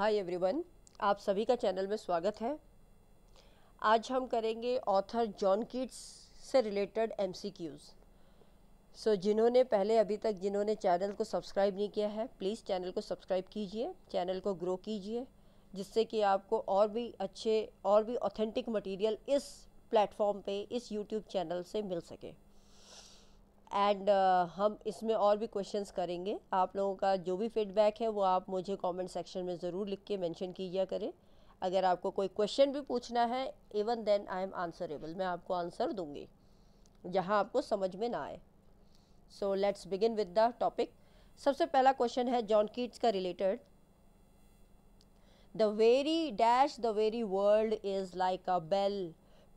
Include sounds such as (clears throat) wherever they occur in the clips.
Hi everyone आप सभी का चैनल में स्वागत है आज हम करेंगे ऑथर जॉन किट्स से रिलेटेड एमसीक्यूज़ सो जिन्होंने पहले अभी तक जिन्होंने चैनल को सब्सक्राइब नहीं किया है प्लीज़ चैनल को सब्सक्राइब कीजिए चैनल को ग्रो कीजिए जिससे कि आपको और भी अच्छे और भी ऑथेंटिक मटेरियल इस प्लेटफॉर्म पे इस यूट्यूब चैनल से मिल सके एंड uh, हम इसमें और भी क्वेश्चंस करेंगे आप लोगों का जो भी फीडबैक है वो आप मुझे कमेंट सेक्शन में ज़रूर लिख के मेंशन किया करें अगर आपको कोई क्वेश्चन भी पूछना है even then I am answerable मैं आपको आंसर दूंगी जहां आपको समझ में ना आए so let's begin with the topic सबसे पहला क्वेश्चन है जॉन कीट्स का related the very dash the very world is like a bell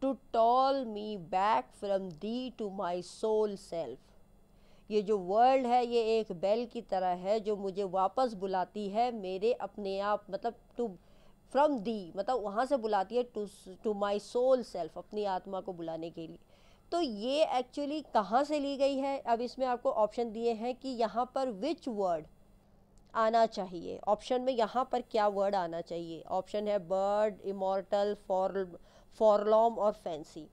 to toll me back from thee to my sole self ये जो वर्ल्ड है ये एक bell की तरह है जो मुझे वापस बुलाती है मेरे अपने आप मतलब टू फ्रॉम दी मतलब वहाँ से बुलाती है to to my sole self अपनी आत्मा को बुलाने के लिए तो ये एक्चुअली कहाँ से ली गई है अब इसमें आपको ऑप्शन दिए हैं कि यहाँ पर विच वर्ड आना चाहिए ऑप्शन में यहाँ पर क्या वर्ड आना चाहिए ऑप्शन है बर्ड इमोर्टल फॉर फॉरलॉम और फैंसी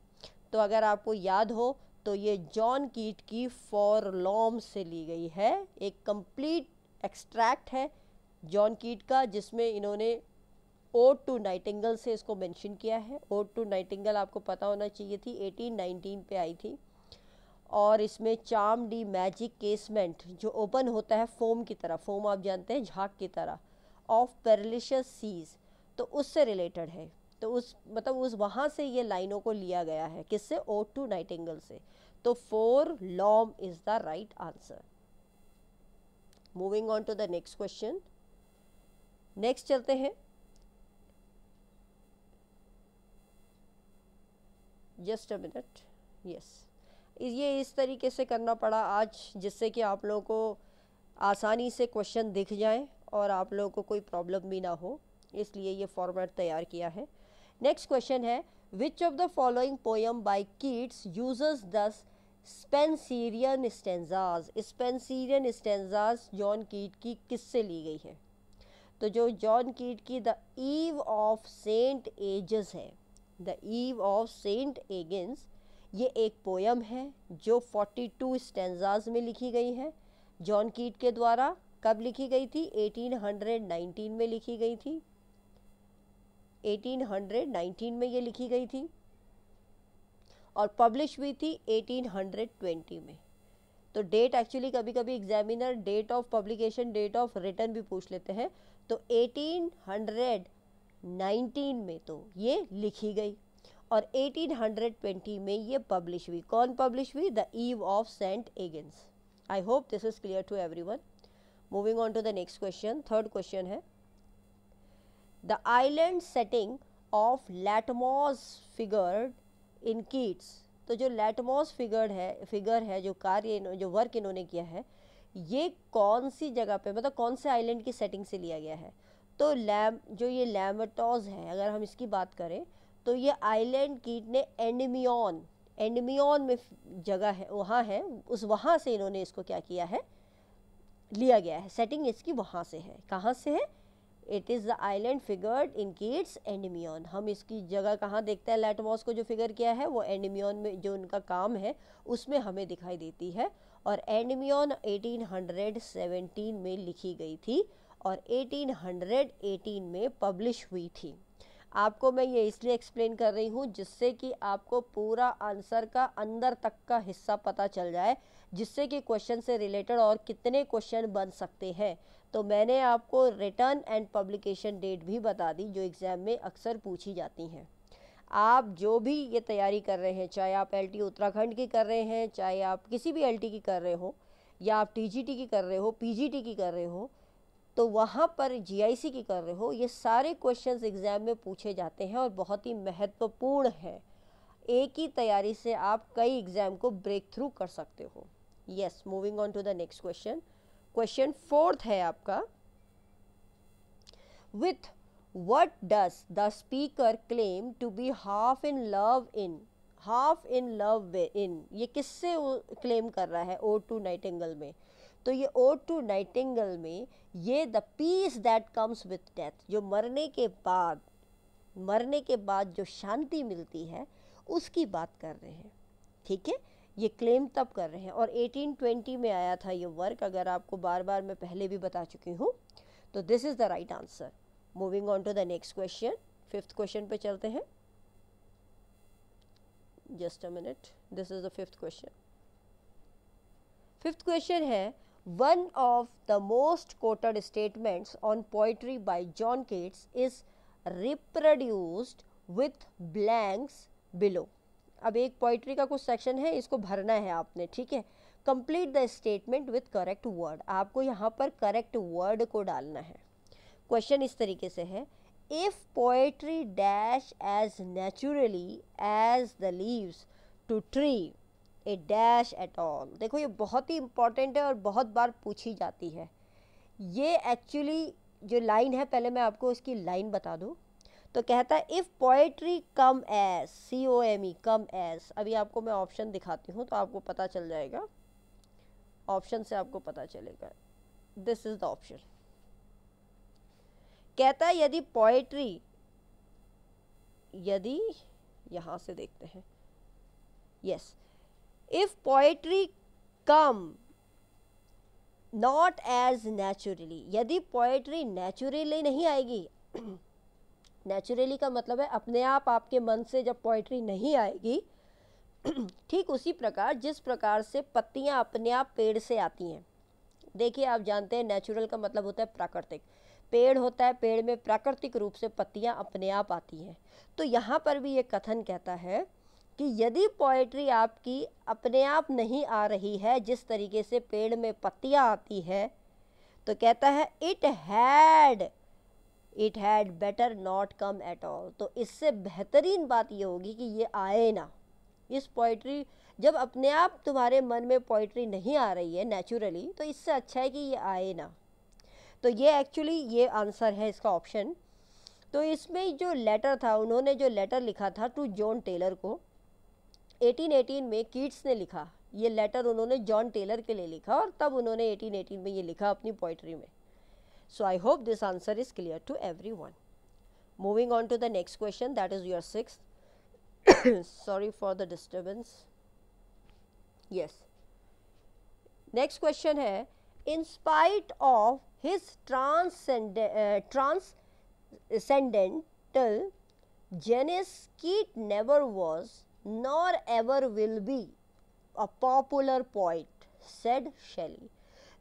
तो अगर आपको याद हो तो ये जॉन कीट की फॉरलॉम से ली गई है एक कंप्लीट एक्सट्रैक्ट है जॉन कीट का जिसमें इन्होंने ओट टू नाइटिंगल से इसको मेंशन किया है ओट टू नाइटिंगल आपको पता होना चाहिए थी 1819 पे आई थी और इसमें चाम डी मैजिक केसमेंट जो ओपन होता है फोम की तरह फोम आप जानते हैं झाक की तरह ऑफ पेरलिशस सीज तो उससे रिलेटेड है तो उस मतलब उस वहाँ से ये लाइनों को लिया गया है किससे ओ टू नाइटेंगल से तो forlorn is the right answer moving on to the next question next चलते हैं जस्ट अ मिनट यस ये इस तरीके से करना पड़ा आज जिससे कि आप लोगों को आसानी से क्वेश्चन दिख जाए और आप लोगों को कोई प्रॉब्लम भी ना हो इसलिए ये फॉर्मेट तैयार किया है नेक्स्ट क्वेश्चन है which of the following poem by Keats यूजर्स the Spenserian stanzas Spenserian stanzas John Keats की किससे ली गई है तो जो जॉन कीट की द ईव ऑफ सेंट एजस है the Eve of Saint Agnes ये एक पोयम है जो 42 स्टेंजाज में लिखी गई है जॉन कीट के द्वारा कब लिखी गई थी 1819 में लिखी गई थी 1819 में ये लिखी गई थी और पब्लिश हुई थी 1820 में तो डेट एक्चुअली कभी कभी examiner date of publication date of return भी पूछ लेते हैं तो 1819 में तो ये लिखी गई और 1820 में ये पब्लिश हुई कौन पब्लिश हुई the Eve of Saint Agnes I hope this is clear to everyone moving on to the next question third question है The island setting of Latmos figured in Keats. तो जो लैटमोस figured है figure है जो कार्य जो work इन्होंने किया है ये कौन सी जगह पे मतलब कौन से आइलैंड की सेटिंग से लिया गया है तो लैम जो ये लैमटोज है अगर हम इसकी बात करें तो ये आइलैंड कीट ने एंडमियन एंडमियन में जगह है वहाँ है उस वहाँ से इन्होंने इसको क्या किया है लिया गया है सेटिंग इसकी वहाँ से है कहाँ से है it is the island figured in Keats Endymion हम इसकी जगह कहाँ देखते हैं लेटमॉस को जो फिगर किया है वो एंडमियन में जो उनका काम है उसमें हमें दिखाई देती है और एंडमियन 1817 में लिखी गई थी और 1818 में पब्लिश हुई थी आपको मैं ये इसलिए एक्सप्लेन कर रही हूँ जिससे कि आपको पूरा आंसर का अंदर तक का हिस्सा पता चल जाए जिससे कि क्वेश्चन से रिलेटेड और कितने क्वेश्चन बन सकते हैं तो मैंने आपको रिटर्न एंड पब्लिकेशन डेट भी बता दी जो एग्ज़ाम में अक्सर पूछी जाती हैं आप जो भी ये तैयारी कर रहे हैं चाहे आप एल उत्तराखंड की कर रहे हैं चाहे आप किसी भी एल की कर रहे हो या आप टी की कर रहे हो पी की कर रहे हो तो वहाँ पर जी की कर रहे हो ये सारे क्वेश्चन एग्ज़ाम में पूछे जाते हैं और बहुत ही महत्वपूर्ण हैं एक ही तैयारी से आप कई एग्ज़ाम को ब्रेक थ्रू कर सकते हो yes moving on to the next question question fourth है आपका with what does the speaker claim to be half in love in half in love in ये किससे क्लेम कर रहा है ओ टू नाइटिंगल में तो ये ओ टू नाइटिंगल में ये the peace that comes with death जो मरने के बाद मरने के बाद जो शांति मिलती है उसकी बात कर रहे हैं ठीक है ये क्लेम तब कर रहे हैं और 1820 में आया था ये वर्क अगर आपको बार बार मैं पहले भी बता चुकी हूँ तो this is the right answer moving on to the next question fifth question पे चलते हैं just a minute this is the fifth question fifth question है one of the most quoted statements on poetry by John Keats is reproduced with blanks below अब एक poetry का कुछ section है इसको भरना है आपने ठीक है complete the statement with correct word आपको यहाँ पर करेक्ट वर्ड को डालना है क्वेश्चन इस तरीके से है if poetry dash as naturally as the leaves to tree a dash at all देखो ये बहुत ही इम्पॉर्टेंट है और बहुत बार पूछी जाती है ये एक्चुअली जो लाइन है पहले मैं आपको इसकी लाइन बता दूँ तो कहता है if poetry come as C O M E come as अभी आपको मैं ऑप्शन दिखाती हूँ तो आपको पता चल जाएगा ऑप्शन से आपको पता चलेगा दिस इज़ द ऑप्शन कहता है यदि पोएट्री यदि यहाँ से देखते हैं yes if poetry come not as naturally यदि पोएट्री नेचुरली नहीं आएगी नेचुरली का मतलब है अपने आप आपके मन से जब पोइट्री नहीं आएगी (clears throat) ठीक उसी प्रकार जिस प्रकार से पत्तियाँ अपने आप पेड़ से आती हैं देखिए आप जानते हैं नेचुरल का मतलब होता है प्राकृतिक पेड़ होता है पेड़ में प्राकृतिक रूप से पत्तियाँ अपने आप आती हैं तो यहाँ पर भी ये कथन कहता है कि यदि पोइट्री आपकी अपने आप नहीं आ रही है जिस तरीके से पेड़ में पत्तियाँ आती है तो कहता है it had it had better not come at all तो इससे बेहतरीन बात ये होगी कि ये आए ना इस पोइट्री जब अपने आप तुम्हारे मन में पोइट्री नहीं आ रही है नेचुरली तो इससे अच्छा है कि ये आए ना तो ये एक्चुअली ये आंसर है इसका ऑप्शन तो इसमें जो लेटर था उन्होंने जो लेटर लिखा था टू जॉन टेलर को 1818 में कीट्स ने लिखा ये लेटर उन्होंने जॉन टेलर के लिए लिखा और तब उन्होंने 1818 में ये लिखा अपनी पोइट्री में So, I hope this answer is clear to everyone. Moving on to the next question that is your sixth. (coughs) Sorry for the disturbance. Yes. Next question here. in spite of his transcend, uh, transcendental genius, Keat never was nor ever will be a popular poet said Shelley.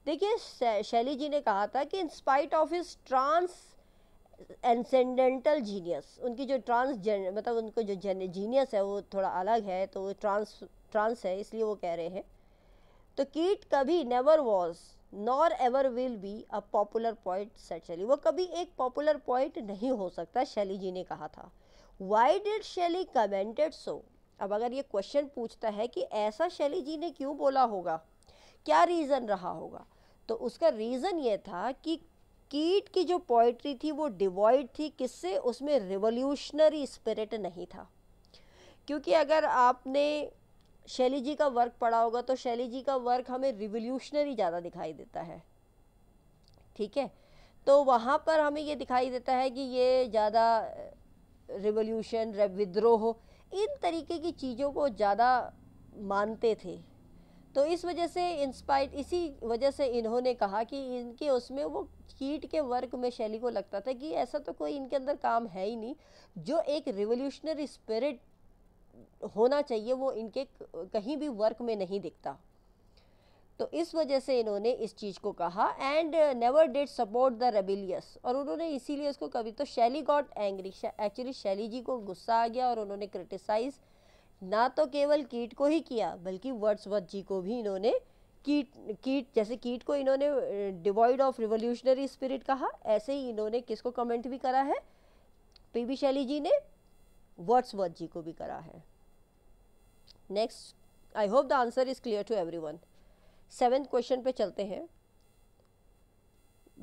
देखिए शैली जी ने कहा था कि in spite of his transcendental genius उनकी जो trans मतलब उनको जो जीनियस है वो थोड़ा अलग है तो वो ट्रांस ट्रांस है इसलिए वो कह रहे हैं तो कीट कभी never was nor ever will be a popular poet said Shelley वो कभी एक पॉपुलर पॉइंट नहीं हो सकता शैली जी ने कहा था why did Shelley commented so अब अगर ये क्वेश्चन पूछता है कि ऐसा शैली जी ने क्यों बोला होगा क्या रीज़न रहा होगा तो उसका रीज़न ये था कि कीट की जो पोइट्री थी वो डिवॉइड थी किससे उसमें रिवोल्यूशनरी स्पिरिट नहीं था क्योंकि अगर आपने शैली जी का वर्क पढ़ा होगा तो शैली जी का वर्क हमें रिवोल्यूशनरी ज़्यादा दिखाई देता है ठीक है तो वहाँ पर हमें ये दिखाई देता है कि ये ज़्यादा रिवोल्यूशन विद्रोह इन तरीके की चीज़ों को ज़्यादा मानते थे तो इस वजह से इंस्पायर इसी वजह से इन्होंने कहा कि इनके उसमें वो कीट के वर्क में शैली को लगता था कि ऐसा तो कोई इनके अंदर काम है ही नहीं जो एक रिवोल्यूशनरी स्पिरिट होना चाहिए वो इनके कहीं भी वर्क में नहीं दिखता तो इस वजह से इन्होंने इस चीज़ को कहा and never did support the rebellious और उन्होंने इसीलिए उसको कभी तो शैली गॉट एंग्री एक्चुअली शैली जी को गुस्सा आ गया और उन्होंने क्रिटिसाइज़ ना तो केवल कीट को ही किया बल्कि वर्ड्सवर्थ जी को भी इन्होंने कीट कीट जैसे कीट को इन्होंने डिवॉइड ऑफ रिवोल्यूशनरी स्पिरिट कहा ऐसे ही इन्होंने किसको कमेंट भी करा है पी बी शैली जी ने वर्ड्सवर्थ जी को भी करा है next I hope the answer is clear to everyone seventh question पे चलते हैं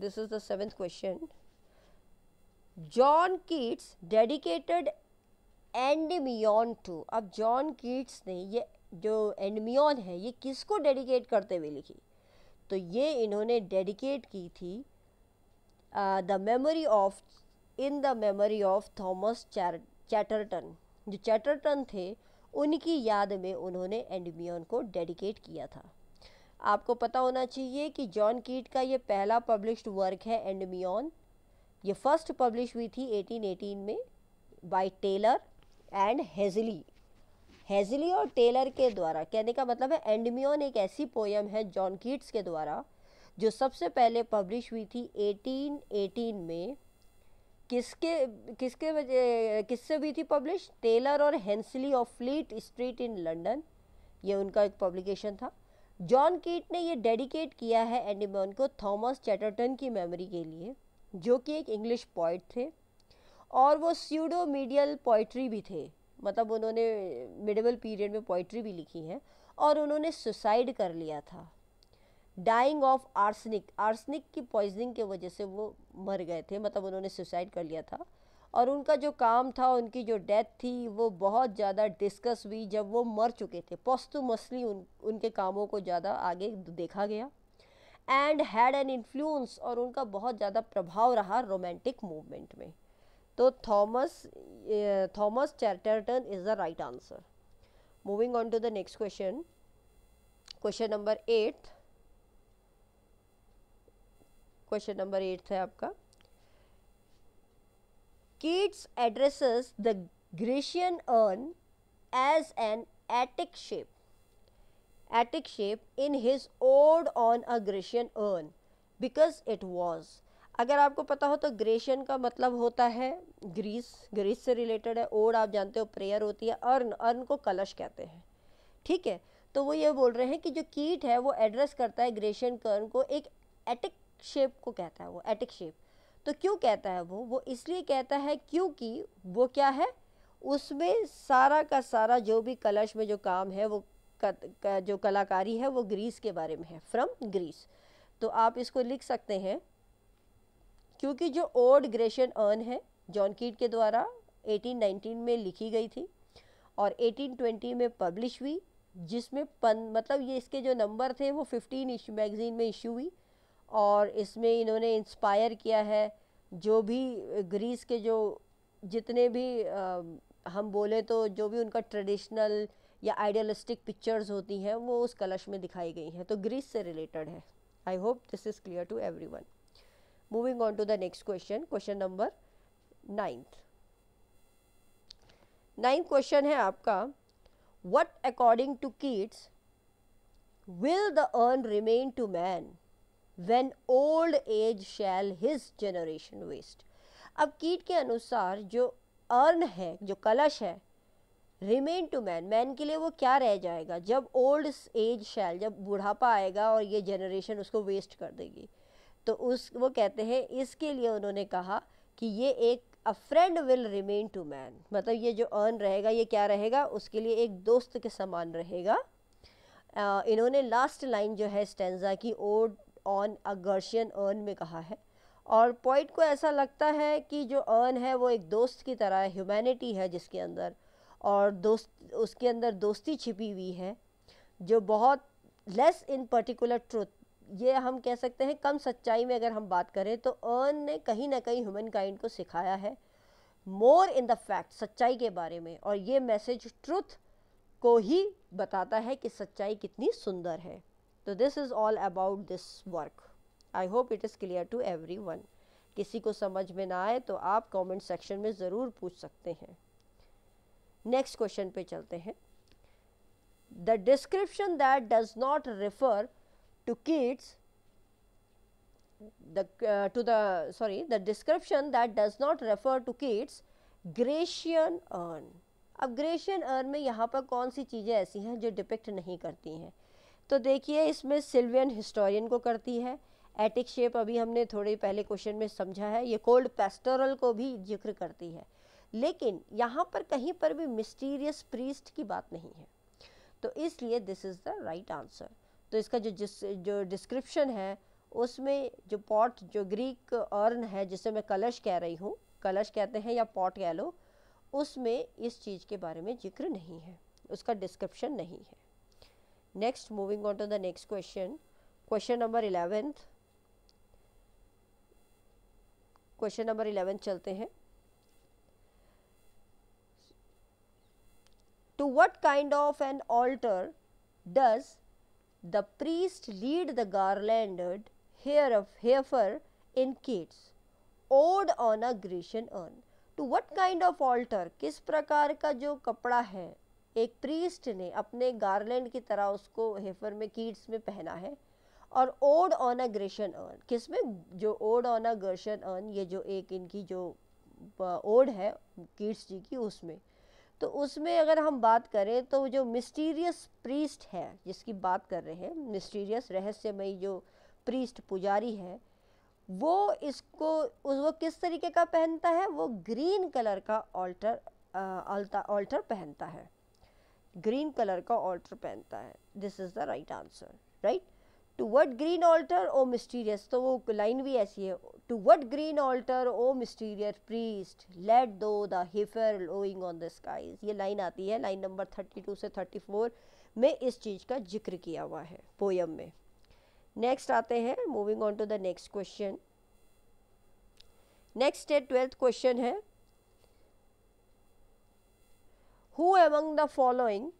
this is the seventh question John Keats dedicated Endymion to अब जॉन कीट्स ने ये जो एंडमियन है ये किसको डेडिकेट करते हुए लिखी तो ये इन्होंने डेडिकेट की थी the memory of in the memory of Thomas Chatterton जो चैटरटन थे उनकी याद में उन्होंने एंडमियन को डेडिकेट किया था आपको पता होना चाहिए कि जॉन कीट का ये पहला पब्लिश्ड वर्क है एंडमियन ये फर्स्ट पब्लिश हुई थी 1818 में by Taylor and Hessey Hessey और टेलर के द्वारा कहने का मतलब है एंडमियोन एक ऐसी पोयम है जॉन कीट्स के द्वारा जो सबसे पहले पब्लिश हुई थी 1818 में किसके किसके वजह किससे हुई थी पब्लिश टेलर और हेंसली of Fleet Street in London ये उनका एक पब्लिकेशन था जॉन कीट ने ये डेडिकेट किया है एंडमियोन को थॉमस चैटरटन की मेमोरी के लिए जो कि एक इंग्लिश पॉइट थे और वो स्यूडो मीडियल पोइट्री भी थे मतलब उन्होंने मिडिवल पीरियड में पोइट्री भी लिखी है और उन्होंने सुसाइड कर लिया था डाइंग ऑफ आर्सनिक आर्सनिक की पॉइजनिंग के वजह से वो मर गए थे मतलब उन्होंने सुसाइड कर लिया था और उनका जो काम था उनकी जो डेथ थी वो बहुत ज़्यादा डिस्कस हुई जब वो मर चुके थे पोस्तुमसली उन उनके कामों को ज़्यादा आगे देखा गया एंड हैड एन इन्फ्लुएंस और उनका बहुत ज़्यादा प्रभाव रहा रोमांटिक मूवमेंट में So, Thomas uh, Thomas Chatterton is the right answer. Moving on to the next question. Question number eight question number eight है आपका Keats addresses the Grecian urn as an Attic shape Attic shape in his ode on a Grecian urn because it was अगर आपको पता हो तो Grecian का मतलब होता है ग्रीस ग्रीस से रिलेटेड है ओड आप जानते हो प्रेयर होती है अर्न अर्न को कलश कहते हैं ठीक है तो वो ये बोल रहे हैं कि जो कीट है वो एड्रेस करता है ग्रेशन कर्न को एक एटिक शेप को कहता है वो एटिक शेप तो क्यों कहता है वो वो इसलिए कहता है क्योंकि वो क्या है उसमें सारा का सारा जो भी कलश में जो काम है वो क, क, जो कलाकारी है वो ग्रीस के बारे में है फ्रॉम ग्रीस तो आप इसको लिख सकते हैं क्योंकि जो ओड ग्रेशन अर्न है जॉन कीट के द्वारा 1819 में लिखी गई थी और 1820 में पब्लिश हुई जिसमें पन मतलब ये इसके जो नंबर थे वो 15 इश मैगज़ीन में इशू हुई और इसमें इन्होंने इंस्पायर किया है जो भी ग्रीस के जो जितने भी आ, हम बोले तो जो भी उनका ट्रेडिशनल या आइडियलिस्टिक पिक्चर्स होती हैं वो उस कलश में दिखाई गई हैं तो ग्रीस से रिलेटेड है I hope this is clear to one Moving on to the next question, question number ninth ninth question है आपका what according to Keats will the urn remain to man when old age shall his generation waste अब कीट के अनुसार जो earn है जो कलश है रिमेन टू मैन मैन के लिए वो क्या रह जाएगा जब ओल्ड एज शैल जब बुढ़ापा आएगा और ये जनरेशन उसको वेस्ट कर देगी तो उस वो कहते हैं इसके लिए उन्होंने कहा कि ये एक a friend will remain to man मतलब ये जो अर्न रहेगा ये क्या रहेगा उसके लिए एक दोस्त के समान रहेगा आ, इन्होंने लास्ट लाइन जो है स्टेंजा की ode on a Grecian urn में कहा है और पॉइंट को ऐसा लगता है कि जो अर्न है वो एक दोस्त की तरह ह्यूमैनिटी है जिसके अंदर और दोस्त उसके अंदर दोस्ती छिपी हुई है जो बहुत लेस इन पर्टिकुलर ट्रुथ ये हम कह सकते हैं कम सच्चाई में अगर हम बात करें तो अर्न ने कहीं ना कहीं ह्यूमन काइंड को सिखाया है मोर इन द फैक्ट सच्चाई के बारे में और ये मैसेज ट्रुथ को ही बताता है कि सच्चाई कितनी सुंदर है तो this is all about this work I hope it is clear to everyone किसी को समझ में ना आए तो आप कमेंट सेक्शन में ज़रूर पूछ सकते हैं नेक्स्ट क्वेश्चन पे चलते हैं the description that does not refer to Keats the uh, to the sorry the description that does not refer to Keats Gracian urn अब ग्रेशियन अर्न में यहाँ पर कौन सी चीज़ें ऐसी हैं जो डिपिक्ट नहीं करती हैं तो देखिए इसमें सिल्वियन हिस्टोरियन को करती है एटिक शेप अभी हमने थोड़े पहले क्वेश्चन में समझा है ये कोल्ड पेस्टोरल को भी जिक्र करती है लेकिन यहाँ पर कहीं पर भी मिस्टीरियस प्रीस्ट की बात नहीं है तो इसलिए this is the right answer तो इसका जो जिस जो डिस्क्रिप्शन है उसमें जो पॉट जो ग्रीक अर्न है जिसे मैं कलश कह रही हूँ कलश कहते हैं या पॉट कह लो उसमें इस चीज़ के बारे में जिक्र नहीं है उसका डिस्क्रिप्शन नहीं है next moving on to the next question question number eleventh question number eleventh चलते हैं to what kind of an altar does The priest lead the garlanded hair of heifer in kids, ode on a Grecian urn. To what kind of altar किस प्रकार का जो कपड़ा है एक priest ने अपने गार्लैंड की तरह उसको हेफर में कीड्स में पहना है और ode on a Grecian urn किस में जो ode on a Grecian urn ये जो एक इनकी जो ओड है कीड्स जी की उसमें तो उसमें अगर हम बात करें तो जो मिस्टीरियस प्रीस्ट है जिसकी बात कर रहे हैं मिस्टीरियस रहस्यमयी जो प्रीस्ट पुजारी है वो इसको उस वो किस तरीके का पहनता है वो ग्रीन कलर का ऑल्टर अल्टा ऑल्टर पहनता है ग्रीन कलर का ऑल्टर पहनता है this is the right answer right to what green altar O mysterious तो वो लाइन भी ऐसी है to what green altar O mysterious priest lead thou that heifer lowing on the skies ये लाइन आती है लाइन नंबर थर्टी टू से thirty four में इस चीज़ का जिक्र किया हुआ है पोयम में नेक्स्ट आते हैं moving on to the next question next है ट्वेल्थ क्वेश्चन है who among the following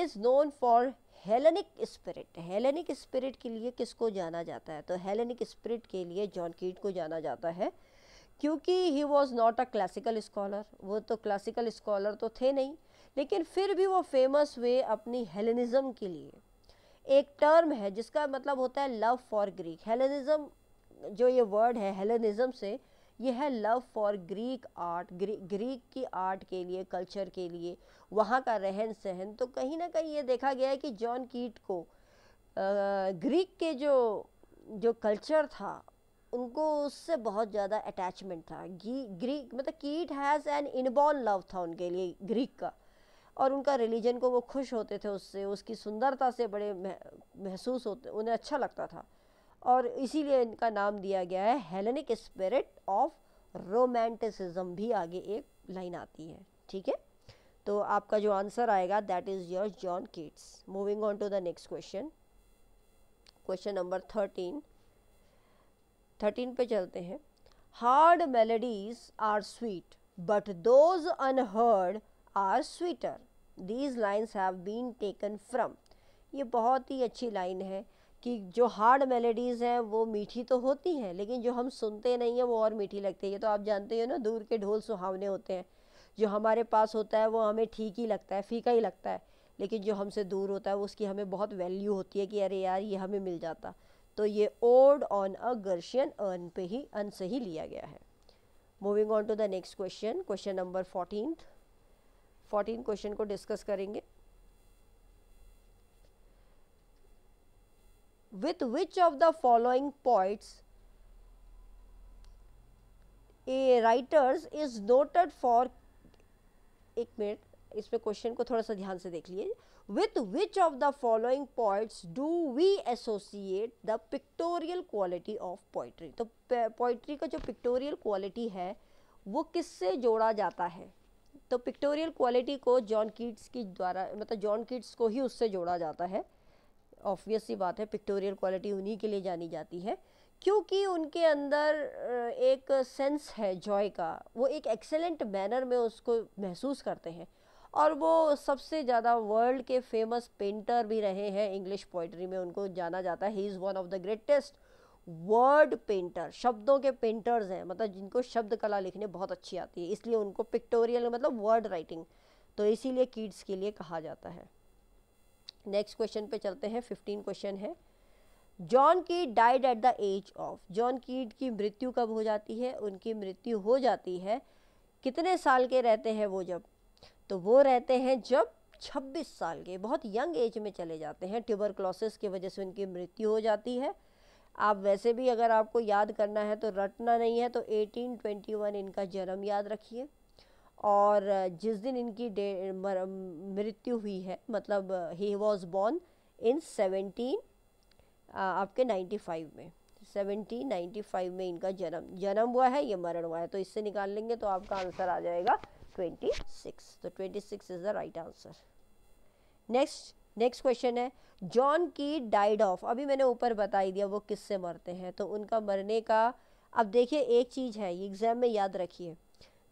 is known for Hellenic spirit Hellenic spirit के लिए किसको जाना जाता है तो हेलेनिक स्पिरिट के लिए जॉन कीट को जाना जाता है क्योंकि he was not a classical scholar वो तो क्लासिकल स्कॉलर तो थे नहीं लेकिन फिर भी वो फेमस हुए अपनी हेलेनिज़म के लिए एक टर्म है जिसका मतलब होता है लव फॉर ग्रीक हेलेनिज़म जो ये वर्ड है हेलेनिज़म से यह है लव फॉर ग्रीक आर्ट ग्री, ग्रीक की आर्ट के लिए कल्चर के लिए वहाँ का रहन सहन तो कहीं ना कहीं ये देखा गया है कि जॉन कीट को आ, ग्रीक के जो जो कल्चर था उनको उससे बहुत ज़्यादा अटैचमेंट था ग्रीक मतलब कीट हैज़ एन इनबॉर्न लव था उनके लिए ग्रीक का और उनका रिलीजन को वो खुश होते थे उससे उसकी सुंदरता से बड़े महसूस होते उन्हें अच्छा लगता था और इसीलिए इनका नाम दिया गया है हेलेनिक स्पिरिट ऑफ रोमांटिसिज्म भी आगे एक लाइन आती है ठीक है तो आपका जो आंसर आएगा that is your John Keats moving on to the next question question number thirteen thirteen पे चलते हैं heard melodies are sweet but those unheard are sweeter these lines have been taken from ये बहुत ही अच्छी line है कि जो hard मेलेडीज़ हैं वो मीठी तो होती हैं लेकिन जो हम सुनते नहीं हैं वो और मीठी लगती है ये तो आप जानते हो ना दूर के ढोल सुहावने होते हैं जो हमारे पास होता है वो हमें ठीक ही लगता है फीका ही लगता है लेकिन जो हमसे दूर होता है उसकी हमें बहुत वैल्यू होती है कि अरे यार ये हमें मिल जाता तो ये ode on a Grecian urn पे ही अन से ही लिया गया है moving on to the next question question number fourteen fourteen question को डिस्कस करेंगे with which of the following poets a writers is noted for एक मिनट इसमें क्वेश्चन को थोड़ा सा ध्यान से देख लीजिए with which of the following poets do we associate the pictorial quality of poetry तो poetry का जो pictorial quality है वो किससे जोड़ा जाता है तो पिक्टोरियल क्वालिटी को जॉन किड्स की द्वारा मतलब जॉन किड्स को ही उससे जोड़ा जाता है ऑब्वियस सी बात है पिक्टोरियल क्वालिटी उन्हीं के लिए जानी जाती है क्योंकि उनके अंदर एक सेंस है जॉय का वो एक एक्सेलेंट मैनर में उसको महसूस करते हैं और वो सबसे ज़्यादा वर्ल्ड के फेमस पेंटर भी रहे हैं इंग्लिश पोइट्री में उनको जाना जाता है he is one of the greatest word painter शब्दों के पेंटर्स हैं मतलब जिनको शब्द कला लिखने बहुत अच्छी आती है इसलिए उनको पिक्टोरियल मतलब वर्ड राइटिंग तो इसीलिए किड्स के लिए कहा जाता है नेक्स्ट क्वेश्चन पे चलते हैं फिफ्टीन क्वेश्चन है John Keats died at the age of John Keats की मृत्यु कब हो जाती है उनकी मृत्यु हो जाती है कितने साल के रहते हैं वो जब तो वो रहते हैं जब 26 साल के बहुत यंग एज में चले जाते हैं ट्यूबर क्लोसिस की वजह से उनकी मृत्यु हो जाती है आप वैसे भी अगर आपको याद करना है तो रटना नहीं है तो 1821 इनका जन्म याद रखिए और जिस दिन इनकी डे मृत्यु हुई है मतलब he was born in seventeen आपके नाइन्टी फाइव में नाइन्टी फाइव में इनका जन्म जन्म हुआ है या मरण हुआ है तो इससे निकाल लेंगे तो आपका आंसर आ जाएगा ट्वेंटी सिक्स तो twenty six is the right answer next next question है जॉन की डाइड ऑफ अभी मैंने ऊपर बता ही दिया वो किससे मरते हैं तो उनका मरने का अब देखिए एक चीज़ है ये एग्ज़ाम में याद रखिए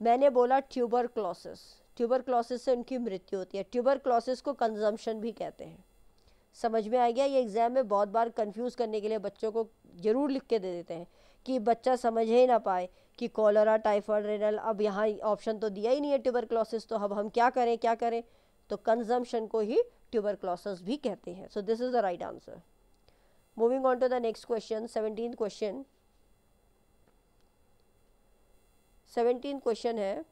मैंने बोला ट्यूबर क्लॉसिस ट्यूबर क्लॉसिस से उनकी मृत्यु होती है ट्यूबर क्लॉसिस को कंजम्पशन भी कहते हैं समझ में आ गया ये एग्ज़ाम में बहुत बार कंफ्यूज करने के लिए बच्चों को ज़रूर लिख के दे देते हैं कि बच्चा समझ ही ना पाए कि कॉलरा टाइफॉइड रेनल अब यहाँ ऑप्शन तो दिया ही नहीं है ट्यूबर क्लॉसिस तो अब हम क्या करें क्या करें तो कंजम्पशन को ही ट्यूबर क्लॉसिस भी कहते हैं so this is the right answer moving on to the next question seventeen question seventeen question है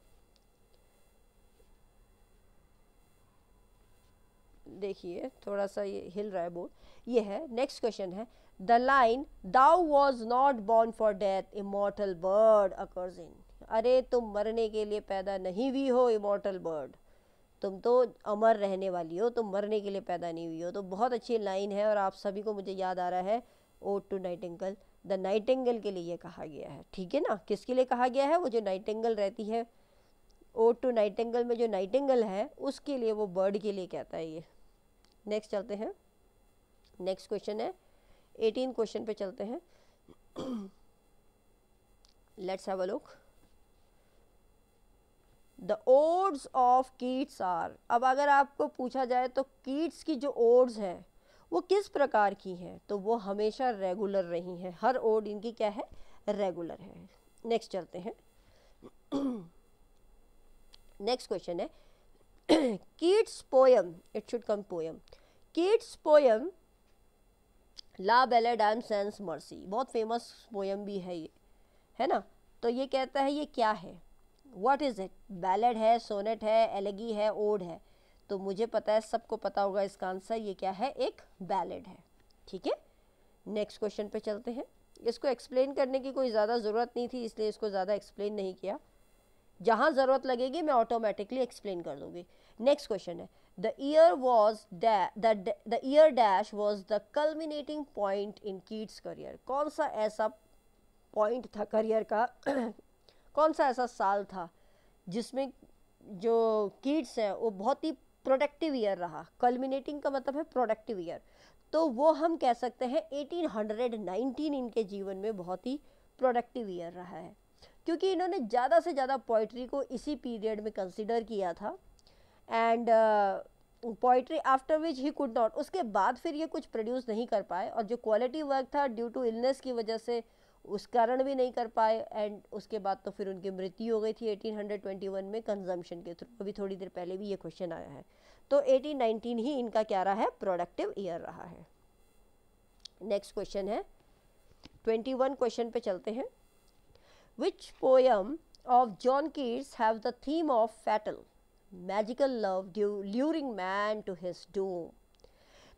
देखिए थोड़ा सा ये हिल रहा है बोर्ड ये है नेक्स्ट क्वेश्चन है the line thou was not born for death immortal bird occurs in अरे तुम मरने के लिए पैदा नहीं हुई हो इमोटल बर्ड तुम तो अमर रहने वाली हो तुम मरने के लिए पैदा नहीं हुई हो तो बहुत अच्छी लाइन है और आप सभी को मुझे याद आ रहा है ode to nightingale the nightingale के लिए कहा गया है ठीक है ना किसके लिए कहा गया है वो जो नाइटेंगल रहती है ओ टू नाइटेंगल में जो नाइटेंगल है उसके लिए वो बर्ड के लिए कहता है ये नेक्स्ट चलते हैं नेक्स्ट क्वेश्चन है एटीन क्वेश्चन पे चलते हैं let's have a look the odes of Keats are अब अगर आपको पूछा जाए तो कीट्स की जो ओड्स है वो किस प्रकार की हैं तो वो हमेशा रेगुलर रही हैं हर ओड इनकी क्या है रेगुलर है नेक्स्ट चलते हैं नेक्स्ट (clears throat) क्वेश्चन है Keats poem it should come poem Keats poem la I am sans merci बहुत फेमस पोयम भी है ये है ना तो ये कहता है ये क्या है व्हाट इज़ इट बैलेड है सोनेट है एलेगी है ओड है तो मुझे पता है सबको पता होगा इसका आंसर ये क्या है एक बैलेड है ठीक है नेक्स्ट क्वेश्चन पे चलते हैं इसको एक्सप्लेन करने की कोई ज़्यादा ज़रूरत नहीं थी इसलिए इसको ज़्यादा एक्सप्लेन नहीं किया जहाँ ज़रूरत लगेगी मैं ऑटोमेटिकली एक्सप्लेन कर दूँगी नेक्स्ट क्वेश्चन है the year was the year dash was the culminating point in Keats career कौन सा ऐसा पॉइंट था करियर का कौन सा ऐसा साल था जिसमें जो किड्स हैं वो बहुत ही प्रोडक्टिव ईयर रहा कल्मिनेटिंग का मतलब है प्रोडक्टिव ईयर तो वो हम कह सकते हैं 1819 इनके जीवन में बहुत ही प्रोडक्टिव ईयर रहा है क्योंकि इन्होंने ज़्यादा से ज़्यादा पोइट्री को इसी पीरियड में कंसिडर किया था and poetry after which he could not उसके बाद फिर ये कुछ प्रोड्यूस नहीं कर पाए और जो क्वालिटी वर्क था ड्यू टू इलनेस की वजह से उस कारण भी नहीं कर पाए एंड उसके बाद तो फिर उनकी मृत्यु हो गई थी 1821 में कंजम्पशन के थ्रू अभी थोड़ी देर पहले भी ये क्वेश्चन आया है तो 1819 ही इनका क्या रहा है प्रोडक्टिव ईयर रहा है नेक्स्ट क्वेश्चन है 21 क्वेश्चन पे चलते हैं which poem of John Keats have the theme of fatal magical love luring man to his doom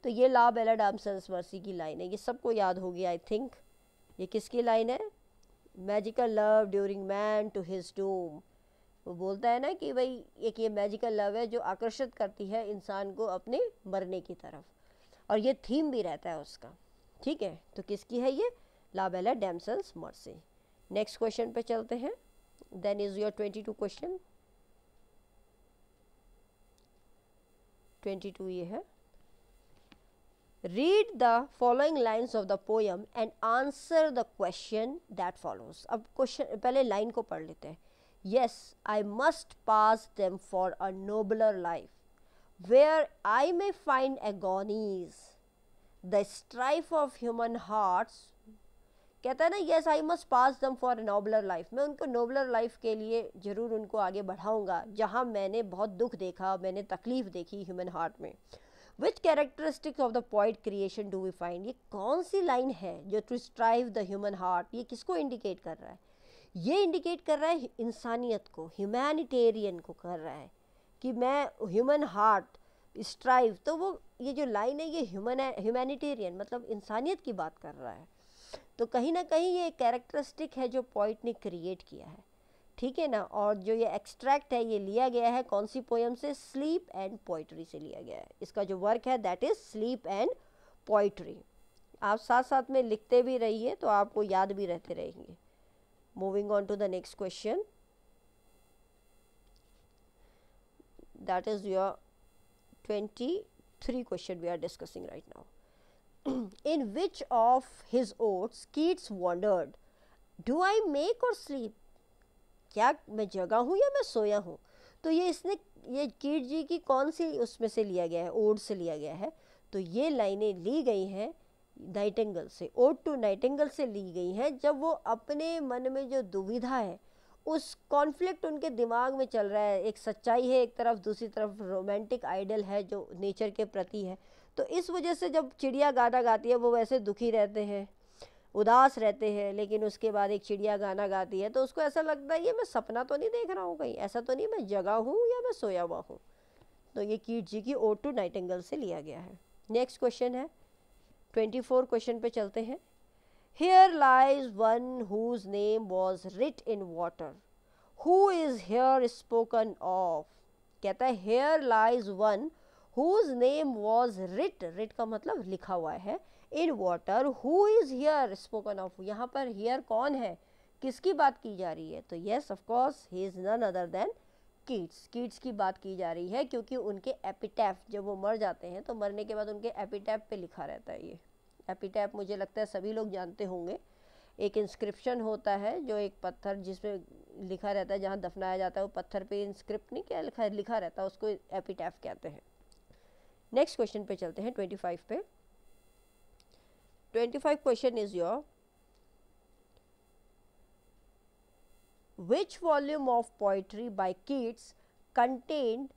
तो ये ला बेलाडाम आर्म मर्सी की लाइन है ये सबको याद होगी आई थिंक ये किसकी लाइन है magical love luring man to his doom वो बोलता है ना कि भाई एक ये मैजिकल लव है जो आकर्षित करती है इंसान को अपने मरने की तरफ और ये थीम भी रहता है उसका ठीक है तो किसकी है ये la belle dame sans merci next question पे चलते हैं then is your twenty two question twenty two ये है read the following lines of the poem and answer the question that follows अब क्वेश्चन पहले लाइन को पढ़ लेते हैं yes I must pass them for a nobler life where I may find agonies the strife of human hearts कहता है ना yes I must pass them for a नोबलर life मैं उनको नोबलर लाइफ के लिए ज़रूर उनको आगे बढ़ाऊँगा जहाँ मैंने बहुत दुख देखा मैंने तकलीफ देखी ह्यूमन हार्ट में which characteristics of the point creation do we find ये कौन सी लाइन है जो to strive the human heart ये किसको इंडिकेट कर रहा है ये इंडिकेट कर रहा है इंसानियत को ह्यूमैनिटेरियन को कर रहा है कि मैं ह्यूमन हार्ट स्ट्राइव तो वो ये जो लाइन है ये ह्यूमन ह्यूमैनिटेरियन मतलब इंसानियत की बात कर रहा है तो कहीं ना कहीं ये कैरेक्टरिस्टिक है जो पॉइट ने क्रिएट किया है ठीक है ना और जो ये एक्सट्रैक्ट है ये लिया गया है कौन सी पोएम से स्लीप एंड पोइट्री से लिया गया है इसका जो वर्क है that is sleep and poetry आप साथ साथ में लिखते भी रहिए तो आपको याद भी रहते रहेंगे moving on to the next question is your twenty three question we are discussing right now in which of his odes Keats wondered do I wake or sleep क्या मैं जगा हूँ या मैं सोया हूँ तो ये इसने ये कीट जी की कौन सी उसमें से लिया गया है ओड से लिया गया है तो ये लाइनें ली गई हैं नाइटेंगल से ओड टू नाइटेंगल से ली गई हैं जब वो अपने मन में जो दुविधा है उस कॉन्फ्लिक्ट उनके दिमाग में चल रहा है एक सच्चाई है एक तरफ दूसरी तरफ रोमांटिक आइडल है जो नेचर के प्रति है तो इस वजह से जब चिड़िया गाना गाती है वो वैसे दुखी रहते हैं उदास रहते हैं लेकिन उसके बाद एक चिड़िया गाना गाती है तो उसको ऐसा लगता है ये मैं सपना तो नहीं देख रहा हूँ कहीं ऐसा तो नहीं मैं जगा हूँ या मैं सोया हुआ हूँ तो ये कीट जी की ओर टू नाइट एंगल से लिया गया है नेक्स्ट क्वेश्चन है ट्वेंटी फोर क्वेश्चन पे चलते हैं here lies one whose name was writ in water who is here spoken of कहता है here lies one whose name was writ writ का मतलब लिखा हुआ है in water who is here spoken of यहाँ पर हियर कौन है किसकी बात की जा रही है तो yes of course he is none other than Keats Keats की बात की जा रही है क्योंकि उनके एपिटैफ जब वो मर जाते हैं तो मरने के बाद उनके एपिटैफ पे लिखा रहता है ये एपिटैफ मुझे लगता है सभी लोग जानते होंगे एक इंस्क्रिप्शन होता है जो एक पत्थर जिसमें लिखा रहता है जहाँ दफनाया जाता है वो पत्थर पे इंस्क्रिप्ट नहीं क्या लिखा लिखा रहता है उसको एपिटैफ कहते हैं नेक्स्ट क्वेश्चन पे चलते हैं ट्वेंटी फाइव पे 25 question is your which volume of poetry by Keats contained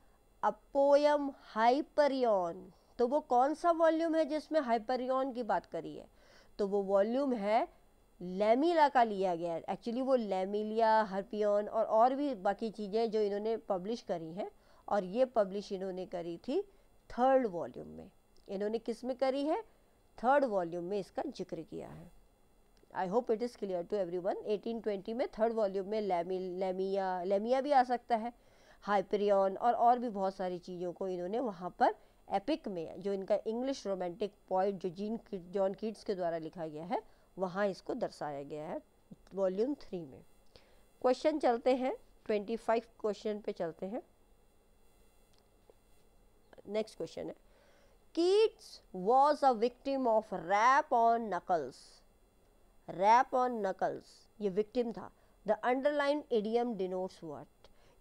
a poem Hyperion तो वो कौन सा वॉल्यूम है जिसमें हाइपरियन की बात करी है तो वो वॉल्यूम है लेमिला का लिया गया है एक्चुअली वो लेमिलिया हरपियन और और भी बाकी चीज़ें जो इन्होंने पब्लिश करी हैं और ये पब्लिश इन्होंने करी थी थर्ड वॉल्यूम में इन्होंने किस में करी है थर्ड वॉल्यूम में इसका जिक्र किया है I hope it is clear to everyone eighteen twenty में थर्ड वॉल्यूम में लेमी लेमिया लेमिया भी आ सकता है हाइपरियन और और भी बहुत सारी चीज़ों को इन्होंने वहाँ पर एपिक में जो इनका इंग्लिश रोमांटिक पॉइंट जो जीन जॉन किड्स के द्वारा लिखा गया है वहाँ इसको दर्शाया गया है वॉल्यूम थ्री में क्वेश्चन चलते हैं ट्वेंटी फाइव क्वेश्चन पे चलते हैं नेक्स्ट क्वेश्चन है Keats was a victim of rap on knuckles. Rap on knuckles ये victim था The underlined idiom denotes what?